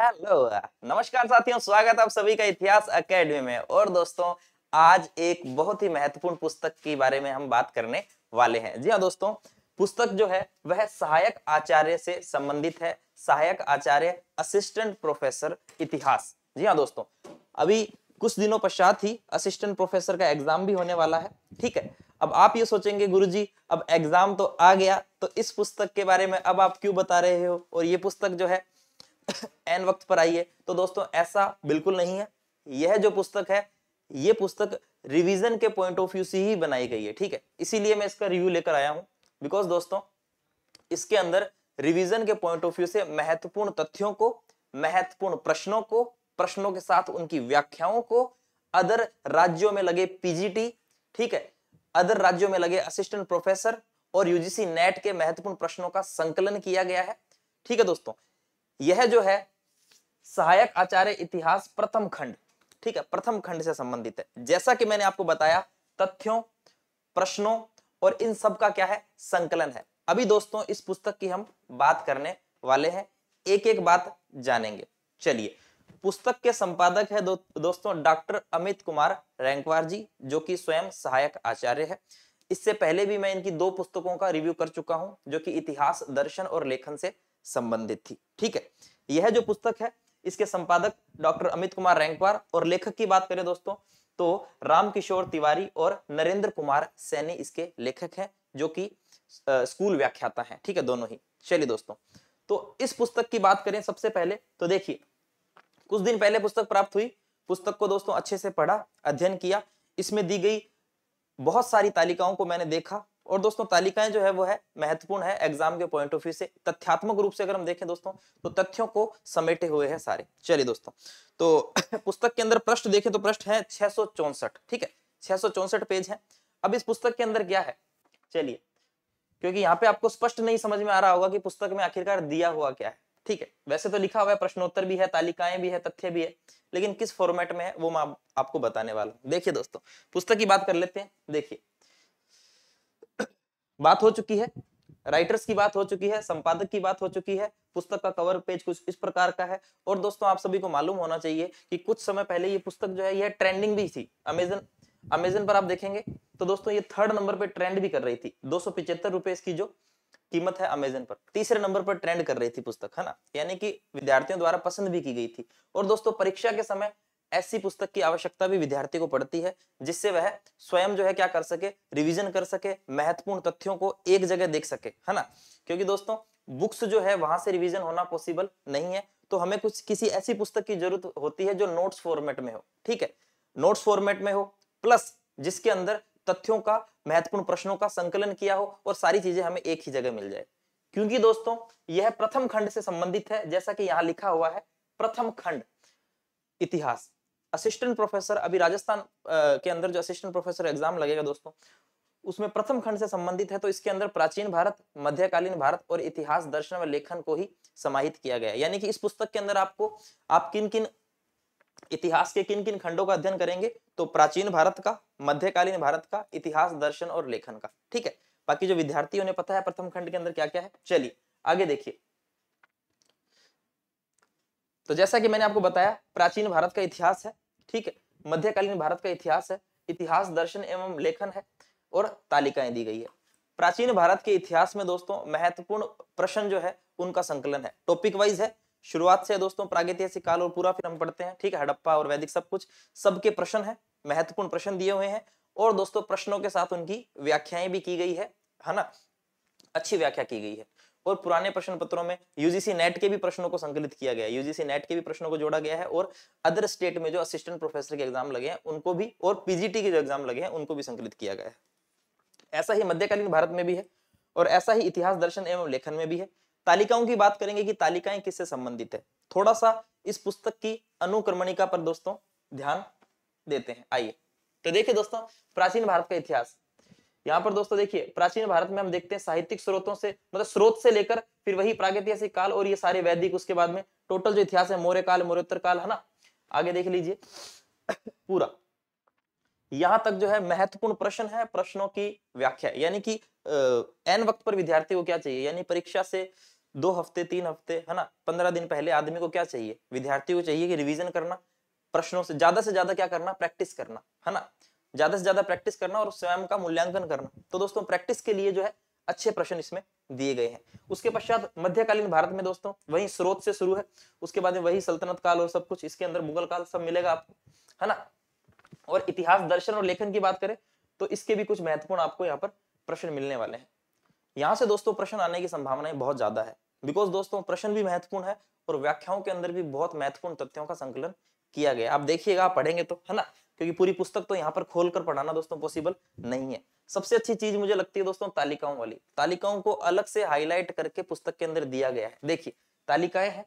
hello नमस्कार साथियों स्वागत है आप सभी का इतिहास एकेडमी में और दोस्तों आज एक बहुत ही महत्वपूर्ण पुस्तक के बारे में हम बात करने वाले हैं जी हाँ दोस्तों पुस्तक जो है वह सहायक आचार्य से संबंधित है सहायक आचार्य असिस्टेंट प्रोफेसर इतिहास जी हाँ दोस्तों अभी कुछ दिनों पश्चात ही असिस्टेंट प्रोफेसर का एग्जाम भी होने वाला है ठीक है अब आप ये सोचेंगे गुरुजी अब एग्जाम तो आ गया तो इस पुस्तक के बारे में अब आप क्यों बता रहे हो और ये पुस्तक जो है एन वक्त पर आई है तो दोस्तों ऐसा बिल्कुल नहीं है यह जो पुस्तक है ये पुस्तक रिवीजन के पॉइंट ऑफ व्यू से ही बनाई गई है ठीक है इसीलिए मैं इसका रिव्यू लेकर आया हूं बिकॉज दोस्तों इसके अंदर रिवीजन के पॉइंट ऑफ व्यू से महत्वपूर्ण तथ्यों को महत्वपूर्ण प्रश्नों को प्रश्नों के साथ उनकी व्याख्याओं को अदर राज्यों में लगे पीजीटी ठीक है अदर राज्यों में लगे असिस्टेंट प्रोफेसर और यूजीसी नेट के महत्वपूर्ण प्रश्नों का संकलन किया गया है ठीक है दोस्तों यह जो है सहायक आचार्य इतिहास प्रथम खंड ठीक है प्रथम खंड से संबंधित है जैसा कि मैंने आपको बताया तथ्यों प्रश्नों और इन सब का क्या है संकलन है अभी दोस्तों इस पुस्तक की हम बात करने वाले हैं एक एक बात जानेंगे चलिए पुस्तक के संपादक है दो, दोस्तों डॉक्टर अमित कुमार रैंकवार जी जो कि स्वयं सहायक आचार्य है इससे पहले भी मैं इनकी दो पुस्तकों का रिव्यू कर चुका हूं जो कि इतिहास दर्शन और लेखन से संबंधित थी ठीक है यह जो पुस्तक है इसके संपादक डॉक्टर अमित कुमार रैंकवार और लेखक की बात करें दोस्तों तो रामकिशोर तिवारी और नरेंद्र कुमार सैनी इसके लेखक हैं जो कि स्कूल व्याख्याता हैं ठीक है दोनों ही चलिए दोस्तों तो इस पुस्तक की बात करें सबसे पहले तो देखिए कुछ दिन पहले पुस्तक प्राप्त हुई पुस्तक को दोस्तों अच्छे से पढ़ा अध्ययन किया इसमें दी गई बहुत सारी तालिकाओं को मैंने देखा और दोस्तों तालिकाएं जो है वो है महत्वपूर्ण है एग्जाम के पॉइंट ऑफ व्यू से तथ्यात्मक रूप से अगर हम देखें दोस्तों तो तथ्यों को समेटे हुए हैं सारे चलिए दोस्तों तो पुस्तक के अंदर प्रश्न देखें तो प्रश्न है छह ठीक है छह पेज है अब इस पुस्तक के अंदर क्या है चलिए क्योंकि यहाँ पे आपको स्पष्ट नहीं समझ में आ रहा होगा कि पुस्तक में आखिरकार दिया हुआ क्या है ठीक है वैसे तो लिखा हुआ है प्रश्नोत्तर भी है तालिकाएं भी है तथ्य भी है लेकिन किस फॉर्मेट में है वो मैं आपको बताने वाला हूँ देखिए दोस्तों पुस्तक की बात कर लेते हैं देखिए बात हो चुकी है राइटर्स की बात हो चुकी है संपादक की बात हो चुकी है पुस्तक का कवर पेज कुछ इस प्रकार का है और दोस्तों आप सभी को मालूम होना चाहिए कि कुछ समय पहले ये पुस्तक जो है यह ट्रेंडिंग भी थी अमेजन अमेजन पर आप देखेंगे तो दोस्तों ये थर्ड नंबर पर ट्रेंड भी कर रही थी दो रुपए इसकी जो कीमत है अमेजन पर तीसरे नंबर पर ट्रेंड कर रही थी पुस्तक है ना यानी कि विद्यार्थियों द्वारा पसंद भी की गई थी और दोस्तों परीक्षा के समय ऐसी पुस्तक की आवश्यकता भी विद्यार्थी को पड़ती है जिससे वह स्वयं जो है क्या कर सके रिवीजन कर सके महत्वपूर्ण तथ्यों को एक जगह देख सके है ना क्योंकि दोस्तों बुक्स जो है वहां से रिवीजन होना पॉसिबल नहीं है तो हमें कुछ किसी ऐसी पुस्तक की जरूरत होती है जो नोट्स फॉर्मेट में हो ठीक है नोट्स फॉर्मेट में हो प्लस जिसके अंदर तथ्यों का महत्वपूर्ण प्रश्नों का संकलन किया हो और सारी चीजें हमें एक ही जगह मिल जाए क्योंकि दोस्तों यह प्रथम खंड से संबंधित है जैसा कि यहाँ लिखा हुआ है प्रथम खंड इतिहास असिस्टेंट प्रोफेसर अभी राजस्थान के अंदर जो असिस्टेंट प्रोफेसर एग्जाम लगेगा दोस्तों उसमें प्रथम खंड से संबंधित है तो इसके अंदर प्राचीन भारत मध्यकालीन भारत और इतिहास दर्शन व लेखन को ही समाहित किया गया यानी कि इस पुस्तक के अंदर आपको आप किन किन इतिहास के किन किन खंडों का अध्ययन करेंगे तो प्राचीन भारत का मध्यकालीन भारत का इतिहास दर्शन और लेखन का ठीक है बाकी जो विद्यार्थी उन्हें पता है प्रथम खंड के अंदर क्या क्या है चलिए आगे देखिए तो जैसा कि मैंने आपको बताया प्राचीन भारत का इतिहास है ठीक है मध्यकालीन भारत का इतिहास है इतिहास दर्शन एवं लेखन है और तालिकाएं दी गई है प्राचीन भारत के इतिहास में दोस्तों महत्वपूर्ण प्रश्न जो है उनका संकलन है टॉपिक वाइज है शुरुआत से दोस्तों प्रागैतिहासिक काल और पूरा फिर हम पढ़ते हैं ठीक है हड़प्पा और वैदिक सब कुछ सबके प्रश्न है महत्वपूर्ण प्रश्न दिए हुए हैं और दोस्तों प्रश्नों के साथ उनकी व्याख्याएं भी की गई है है ना अच्छी व्याख्या की गई है और पुराने प्रश्न पत्रों में यूजीसी नेट के भी प्रश्नों को संकलित किया गया है यूजीसी नेट के भी प्रश्नों को जोड़ा गया है और अदर स्टेट में जो असिस्टेंट प्रोफेसर के एग्जाम लगे हैं उनको भी और पीजीटी के जो एग्जाम लगे हैं उनको भी संकलित किया गया है ऐसा ही मध्यकालीन भारत में भी है और ऐसा ही इतिहास दर्शन एवं लेखन में भी है तालिकाओं की बात करेंगे कि तालिकाएं किससे संबंधित है थोड़ा सा इस पुस्तक की अनुक्रमणिका पर दोस्तों ध्यान देते हैं आइए तो देखिए दोस्तों प्राचीन भारत का इतिहास यहाँ पर दोस्तों देखिए प्राचीन भारत में हम देखते हैं साहित्यिक स्रोतों से मतलब स्रोत से लेकर फिर वही प्रागैतिहासिक काल और ये सारे वैदिक उसके बाद में टोटल जो इतिहास है मौर्य काल मौर्योत्तर काल है ना आगे देख लीजिए पूरा यहां तक जो है महत्वपूर्ण प्रश्न है प्रश्नों की व्याख्या यानी कि एन वक्त पर विद्यार्थी को क्या चाहिए यानी परीक्षा से दो हफ्ते तीन हफ्ते है ना पंद्रह दिन पहले आदमी को क्या चाहिए विद्यार्थी को चाहिए कि रिवीजन करना प्रश्नों से ज्यादा से ज्यादा क्या करना प्रैक्टिस करना है ना ज्यादा से ज्यादा प्रैक्टिस करना और स्वयं का मूल्यांकन करना तो दोस्तों प्रैक्टिस के लिए जो है अच्छे प्रश्न इसमें दिए गए हैं उसके पश्चात मध्यकालीन भारत में दोस्तों वही स्रोत से शुरू है उसके बाद में वही सल्तनत काल और सब कुछ इसके अंदर मुगल काल सब मिलेगा आपको है ना और इतिहास दर्शन और लेखन की बात करें तो इसके भी कुछ महत्वपूर्ण आपको यहाँ पर प्रश्न मिलने वाले हैं यहाँ से दोस्तों प्रश्न आने की संभावनाएं बहुत ज्यादा है बिकॉज दोस्तों प्रश्न भी महत्वपूर्ण है और व्याख्याओं के अंदर भी बहुत महत्वपूर्ण तथ्यों का संकलन किया गया आप देखिएगा पढ़ेंगे तो है ना क्योंकि पूरी पुस्तक तो यहाँ पर खोल कर पढ़ाना दोस्तों पॉसिबल नहीं है सबसे अच्छी चीज मुझे लगती है दोस्तों तालिकाओं वाली तालिकाओं को अलग से हाईलाइट करके पुस्तक के अंदर दिया गया है देखिए तालिकाएं हैं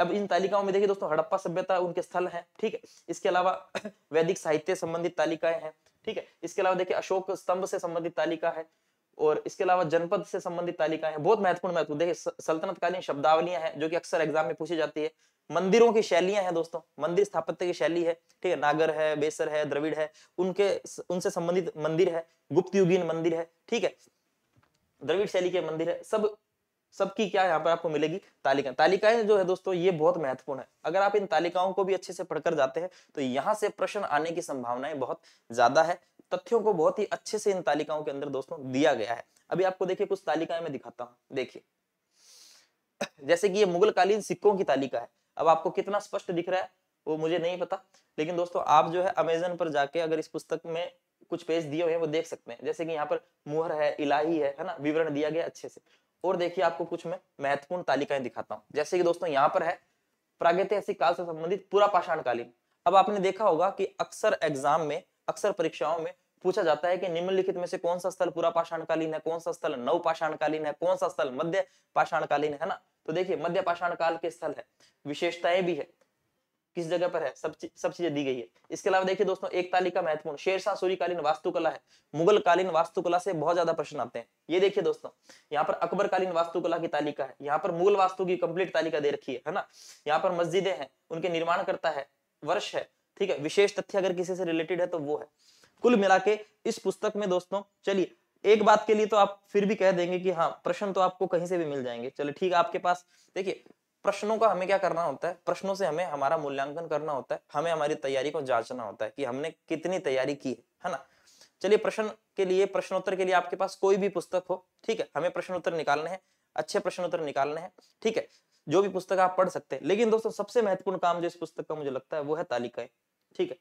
अब इन तालिकाओं में देखिए दोस्तों हड़प्पा सभ्यता उनके स्थल हैं ठीक है इसके अलावा वैदिक साहित्य संबंधित तालिकाएं हैं ठीक है इसके अलावा देखिए अशोक स्तंभ से संबंधित तालिका है और इसके अलावा जनपद से संबंधित तालिकाएं हैं बहुत महत्वपूर्ण महत्वपूर्ण देखिए सल्तनत कालीन शब्दावलियां हैं जो कि अक्सर एग्जाम में पूछी जाती है मंदिरों की शैलियां हैं दोस्तों मंदिर स्थापत्य की शैली है ठीक है नागर है बेसर है द्रविड़ है उनके उनसे संबंधित मंदिर है गुप्त युगीन मंदिर है ठीक है द्रविड़ शैली के मंदिर है सब सबकी क्या यहाँ पर आपको मिलेगी तालिका तालिकाएं जो है दोस्तों ये बहुत महत्वपूर्ण है अगर आप इन तालिकाओं को भी अच्छे से पढ़कर जाते हैं तो यहाँ से प्रश्न आने की संभावनाएं बहुत ज्यादा है तथ्यों को बहुत ही अच्छे से इन तालिकाओं के अंदर दोस्तों दिया गया है अभी आपको देखिए कुछ तालिकाएं मैं दिखाता हूँ देखिए जैसे कि ये मुगल कालीन सिक्कों की तालिका है अब आपको कितना स्पष्ट दिख रहा है वो मुझे नहीं पता लेकिन दोस्तों आप जो है अमेजन पर जाके अगर इस पुस्तक में कुछ पेज दिए हुए हैं वो देख सकते हैं जैसे कि यहाँ पर मुहर है इलाही है है ना विवरण दिया गया अच्छे से और देखिए आपको कुछ मैं महत्वपूर्ण तालिकाएं दिखाता हूँ जैसे कि दोस्तों यहाँ पर है प्रागैतिहासिक काल से संबंधित पूरा पाषाणकालीन अब आपने देखा होगा कि अक्सर एग्जाम में अक्सर परीक्षाओं में पूछा जाता है कि निम्नलिखित में से कौन सा स्थल पूरा पाषाणकालीन है कौन सा स्थल नव पाषाणकालीन है कौन सा स्थल मध्य पाषाणकालीन है ना तो देखिए मध्य पाषाण काल के स्थल है विशेषताएं भी है किस जगह पर है सब सब चीजें दी गई है इसके अलावा देखिए दोस्तों एक तालिका महत्वपूर्ण शेरशाह सूरीकालीन वास्तुकला है मुगल कालीन वास्तुकला से बहुत ज्यादा प्रश्न आते हैं ये देखिए दोस्तों यहाँ पर अकबर कालीन वास्तुकला की तालिका है यहाँ पर मुगल वास्तु की कंप्लीट तालिका दे रखी है है ना यहाँ पर मस्जिदें हैं उनके निर्माण करता है वर्ष है ठीक है विशेष तथ्य अगर किसी से रिलेटेड है तो वो है कुल मिला इस पुस्तक में दोस्तों चलिए एक बात के लिए तो आप फिर भी कह देंगे कि हाँ प्रश्न तो आपको कहीं से भी मिल जाएंगे चलो ठीक है आपके पास देखिए प्रश्नों का हमें क्या करना होता है प्रश्नों से हमें हमारा मूल्यांकन करना होता है हमें हमारी तैयारी को जांचना होता है कि हमने कितनी तैयारी की है है ना चलिए प्रश्न के लिए प्रश्नोत्तर के लिए आपके पास कोई भी पुस्तक हो ठीक है हमें प्रश्नोत्तर निकालने हैं अच्छे प्रश्नोत्तर निकालने हैं ठीक है जो भी पुस्तक आप पढ़ सकते हैं लेकिन दोस्तों सबसे महत्वपूर्ण काम जो इस पुस्तक का मुझे लगता है वो है तालिकाएं ठीक है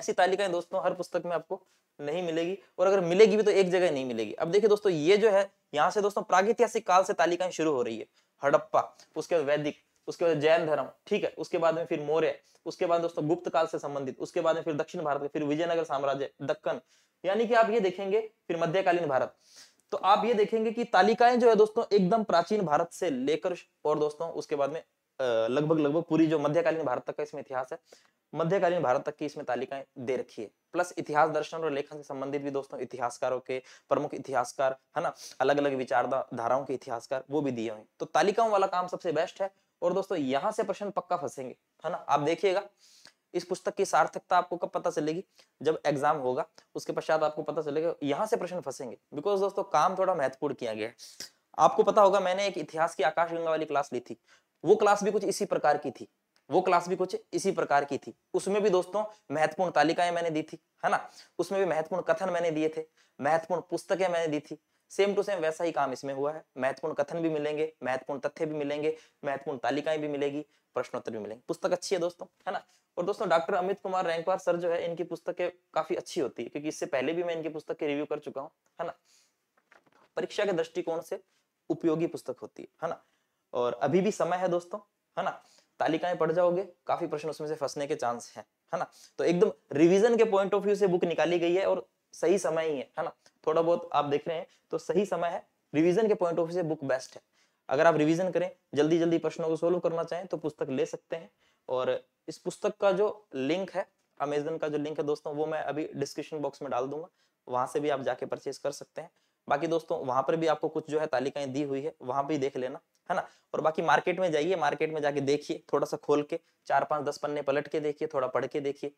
ऐसी तालिकाएं दोस्तों हर पुस्तक में आपको नहीं मिलेगी और अगर मिलेगी भी तो एक जगह नहीं मिलेगी अब देखिए दोस्तों ये जो है यहाँ से दोस्तों प्रागैतिहासिक काल से तालिकाएं शुरू हो रही है हड़प्पा उसके बाद वैदिक उसके बाद जैन धर्म ठीक है उसके बाद में फिर मौर्य उसके बाद दोस्तों गुप्त काल से संबंधित उसके बाद में फिर दक्षिण भारत फिर विजयनगर साम्राज्य दक्कन यानी कि आप ये देखेंगे फिर मध्यकालीन भारत तो आप ये देखेंगे कि तालिकाएं जो है दोस्तों एकदम प्राचीन भारत से लेकर और दोस्तों उसके बाद में लगभग लगभग पूरी जो मध्यकालीन भारत तक का इसमें इतिहास है मध्यकालीन भारत तक की इसमें तालिकाएं दे रखी है प्लस इतिहास दर्शन और लेखन से संबंधित भी दोस्तों इतिहासकारों के प्रमुख इतिहासकार है ना अलग अलग विचार धाराओं के इतिहासकार वो भी दिए हुए तो तालिकाओं वाला काम सबसे बेस्ट है और दोस्तों यहाँ से प्रश्न पक्का फंसेंगे है ना आप देखिएगा इस पुस्तक की सार्थकता आपको कब पता चलेगी जब एग्जाम होगा उसके पश्चात आपको पता चलेगा यहाँ से प्रश्न फंसेंगे बिकॉज दोस्तों काम थोड़ा महत्वपूर्ण किया गया है आपको पता होगा मैंने एक इतिहास की आकाश गंगा वाली क्लास ली थी वो क्लास भी कुछ इसी प्रकार की थी वो क्लास भी कुछ इसी प्रकार की थी उसमें भी दोस्तों महत्वपूर्ण तालिकाएं मैंने दी थी है ना उसमें भी महत्वपूर्ण कथन मैंने दिए थे महत्वपूर्ण पुस्तकें मैंने दी थी सेम टू सेम वैसा ही काम इसमें हुआ है महत्वपूर्ण कथन भी मिलेंगे महत्वपूर्ण तथ्य भी मिलेंगे महत्वपूर्ण तालिकाएं भी मिलेगी प्रश्नोत्तर भी मिलेंगे पुस्तक अच्छी है दोस्तों है ना और दोस्तों डॉक्टर अमित कुमार रैंकवार सर जो है इनकी पुस्तकें काफी अच्छी होती है क्योंकि इससे पहले भी मैं इनकी पुस्तक के रिव्यू कर चुका हूँ है ना परीक्षा के दृष्टिकोण से उपयोगी पुस्तक होती है है ना और अभी भी समय है दोस्तों है ना तालिकाएं पढ़ जाओगे काफी प्रश्न उसमें से फंसने के चांस है है ना तो एकदम रिवीजन के पॉइंट ऑफ व्यू से बुक निकाली गई है और सही समय ही है है ना थोड़ा बहुत आप देख रहे हैं तो सही समय है रिवीजन के पॉइंट ऑफ व्यू से बुक बेस्ट है अगर आप रिवीजन करें जल्दी जल्दी प्रश्नों को सोल्व करना चाहें तो पुस्तक ले सकते हैं और इस पुस्तक का जो लिंक है अमेजन का जो लिंक है दोस्तों वो मैं अभी डिस्क्रिप्शन बॉक्स में डाल दूंगा वहां से भी आप जाके परचेज कर सकते हैं बाकी दोस्तों वहां पर भी आपको कुछ जो है तालिकाएं दी हुई है वहां भी देख लेना है ना और बाकी मार्केट में जाइए मार्केट में जाके देखिए थोड़ा सा खोल के चार पांच दस पन्ने पलट के देखिए थोड़ा पढ़ के देखिए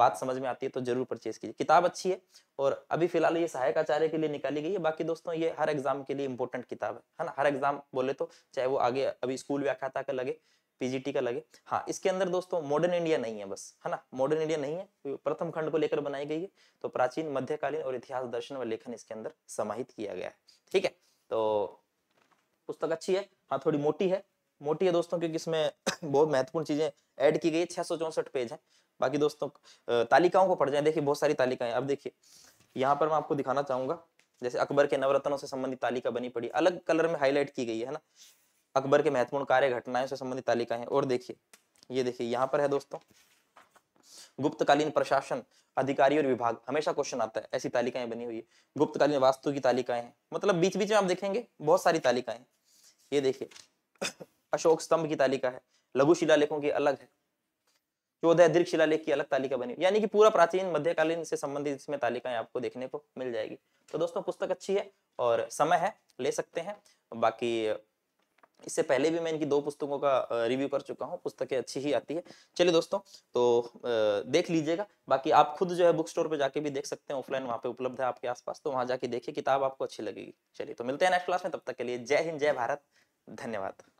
बात समझ में आती है तो जरूर परचेज कीजिए किताब अच्छी है और अभी फिलहाल ये सहायक आचार्य के लिए निकाली गई है बाकी दोस्तों ये हर एग्जाम के लिए इंपॉर्टेंट किताब है है ना हर एग्जाम बोले तो चाहे वो आगे अभी स्कूल व्याख्याता का लगे पीजीटी का लगे हाँ इसके अंदर दोस्तों मॉडर्न इंडिया नहीं है बस है ना मॉडर्न इंडिया नहीं है प्रथम खंड को लेकर बनाई गई है तो प्राचीन मध्यकालीन और इतिहास दर्शन व लेखन इसके अंदर समाहित किया गया है ठीक है तो पुस्तक अच्छी है हाँ थोड़ी मोटी है मोटी है दोस्तों क्योंकि इसमें बहुत महत्वपूर्ण चीजें ऐड की गई छह सौ चौसठ पेज है बाकी दोस्तों तालिकाओं को पढ़ जाए देखिए बहुत सारी तालिकाएं अब देखिए यहाँ पर मैं आपको दिखाना चाहूंगा जैसे अकबर के नवरत्नों से संबंधित तालिका बनी पड़ी अलग कलर में हाईलाइट की गई है ना अकबर के महत्वपूर्ण कार्य घटनाएं से संबंधित तालिका है और देखिए ये देखिए यहाँ पर है दोस्तों गुप्तकालीन प्रशासन अधिकारी और विभाग हमेशा क्वेश्चन आता है ऐसी तालिकाएं बनी हुई है गुप्तकालीन वास्तु की तालिकाएं हैं मतलब बीच बीच में आप देखेंगे बहुत सारी तालिकाएं ये देखिए अशोक स्तंभ की तालिका है लघु शिलालेखों की अलग है चौदह दीर्घ शिलालेख की अलग तालिका बनी यानी कि पूरा प्राचीन मध्यकालीन से संबंधित इसमें तालिकाएं आपको देखने को मिल जाएगी तो दोस्तों पुस्तक अच्छी है और समय है ले सकते हैं बाकी इससे पहले भी मैं इनकी दो पुस्तकों का रिव्यू कर चुका हूँ पुस्तकें अच्छी ही आती है चलिए दोस्तों तो देख लीजिएगा बाकी आप खुद जो है बुक स्टोर पर जाके भी देख सकते हैं ऑफलाइन वहाँ पे उपलब्ध है आपके आसपास तो वहाँ जाके देखिए किताब आपको अच्छी लगेगी चलिए तो मिलते हैं नेक्स्ट क्लास में तब तक के लिए जय हिंद जय भारत धन्यवाद